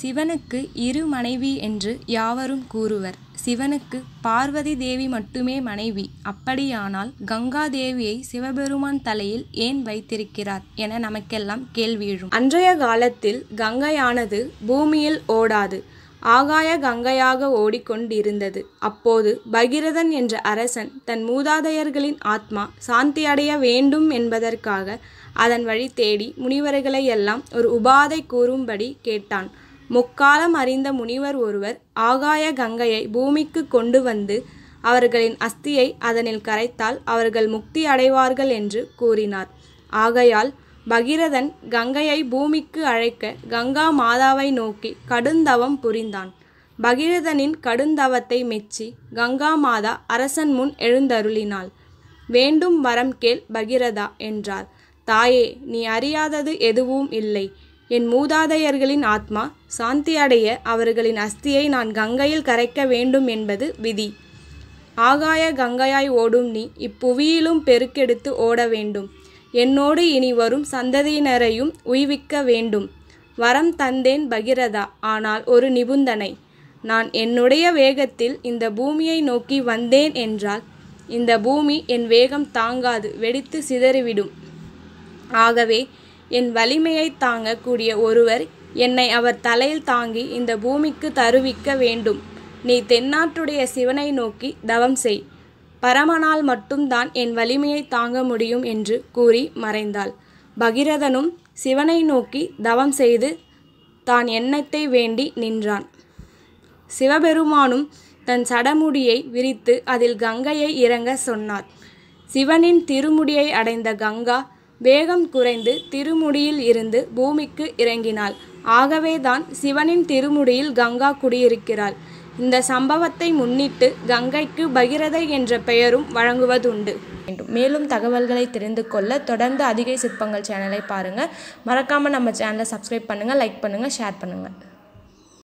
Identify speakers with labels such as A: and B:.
A: சிவனுக்கு இரு மனைவி என்று யாவரும் கூறுவர் சிவனுக்கு பார்வதி தேவி மட்டுமே மனைவி அப்படியானால் கங்கா தேவியை சிவபெருமான் தலையில் ஏன் வைத்திருக்கிறார் என நமக்கெல்லாம் கேள்வி எழும் அன்றைய காலத்தில் கங்கையானது பூமியில் ஓடாது ஆகாய கங்கையாக ஓடிக்கொண்டிருந்தது அப்போது பகிரதன் என்ற அரசன் தன் மூதாதையர்களின் ஆத்மா சாந்தியடைய வேண்டும் என்பதற்காக அதன் வழி தேடி முனிவர்களையெல்லாம் ஒரு உபாதை கூறும்படி கேட்டான் முக்காலம் அறிந்த முனிவர் ஒருவர் ஆகாய கங்கையை பூமிக்கு கொண்டு வந்து அவர்களின் அஸ்தியை அதனில் கரைத்தால் அவர்கள் முக்தி அடைவார்கள் என்று கூறினார் ஆகையால் பகீரதன் கங்கையை பூமிக்கு அழைக்க கங்கா மாதாவை நோக்கி கடுந்தவம் புரிந்தான் பகீரதனின் கடுந்தவத்தை மெச்சி கங்கா மாதா அரசன் முன் எழுந்தருளினாள் வேண்டும் வரம் கேள் பகிரதா என்றார் தாயே நீ அறியாதது எதுவும் இல்லை என் மூதாதையர்களின் ஆத்மா சாந்தியடைய அவர்களின் அஸ்தியை நான் கங்கையில் கரைக்க வேண்டும் என்பது விதி ஆகாய கங்கையாய் ஓடும் நீ இப்புவியிலும் பெருக்கெடுத்து ஓட வேண்டும் என்னோடு இனி வரும் சந்ததியினரையும் உய்விக்க வேண்டும் வரம் தந்தேன் பகிரதா ஆனால் ஒரு நிபுந்தனை நான் என்னுடைய வேகத்தில் இந்த பூமியை நோக்கி வந்தேன் என்றால் இந்த பூமி என் வேகம் தாங்காது வெடித்து சிதறிவிடும் ஆகவே என் வலிமையை தாங்கக்கூடிய ஒருவர் என்னை அவர் தலையில் தாங்கி இந்த பூமிக்கு தருவிக்க வேண்டும் நீ தென்னாட்டுடைய சிவனை நோக்கி தவம் செய் பரமனால் மட்டும்தான் என் வலிமையை தாங்க முடியும் என்று கூறி மறைந்தாள் பகிரதனும் சிவனை நோக்கி தவம் செய்து தான் எண்ணத்தை வேண்டி நின்றான் சிவபெருமானும் தன் சடமுடியை விரித்து அதில் கங்கையை இறங்க சொன்னார் சிவனின் திருமுடியை அடைந்த கங்கா வேகம் குறைந்து திருமுடியில் இருந்து பூமிக்கு இறங்கினாள் ஆகவேதான் சிவனின் திருமுடியில் கங்கா குடியிருக்கிறாள் இந்த சம்பவத்தை முன்னிட்டு கங்கைக்கு பகிரதை என்ற பெயரும் வழங்குவதுண்டு மேலும் தகவல்களை தெரிந்து கொள்ள தொடர்ந்து அதிகை சிற்பங்கள் சேனலை பாருங்கள் மறக்காமல் நம்ம சேனலை சப்ஸ்கிரைப் பண்ணுங்கள் லைக் பண்ணுங்கள் ஷேர் பண்ணுங்கள்